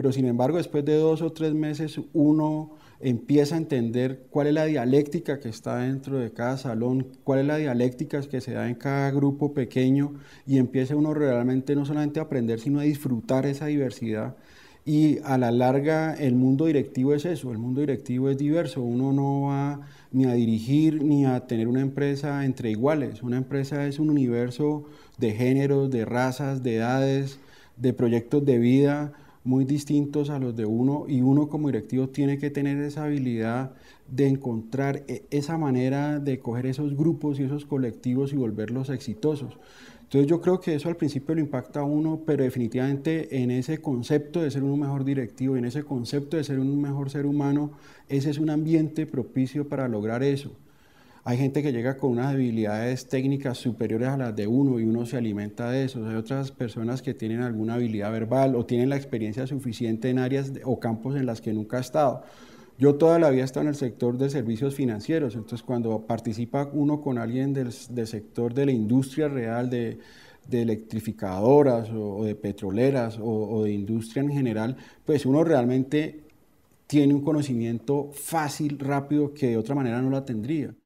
Pero sin embargo, después de dos o tres meses, uno empieza a entender cuál es la dialéctica que está dentro de cada salón, cuál es la dialéctica que se da en cada grupo pequeño y empieza uno realmente no solamente a aprender, sino a disfrutar esa diversidad. Y a la larga el mundo directivo es eso, el mundo directivo es diverso, uno no va ni a dirigir ni a tener una empresa entre iguales, una empresa es un universo de géneros, de razas, de edades, de proyectos de vida, muy distintos a los de uno y uno como directivo tiene que tener esa habilidad de encontrar e, esa manera de coger esos grupos y esos colectivos y volverlos exitosos. Entonces yo creo que eso al principio lo impacta a uno, pero definitivamente en ese concepto de ser uno mejor directivo, en ese concepto de ser un mejor ser humano, ese es un ambiente propicio para lograr eso. Hay gente que llega con unas habilidades técnicas superiores a las de uno y uno se alimenta de eso. Hay otras personas que tienen alguna habilidad verbal o tienen la experiencia suficiente en áreas o campos en las que nunca ha estado. Yo toda la vida he estado en el sector de servicios financieros, entonces cuando participa uno con alguien del, sector de la industria real, de, electrificadoras o, de petroleras o, o de industria en general, pues uno realmente tiene un conocimiento fácil, rápido, que de otra manera no la tendría.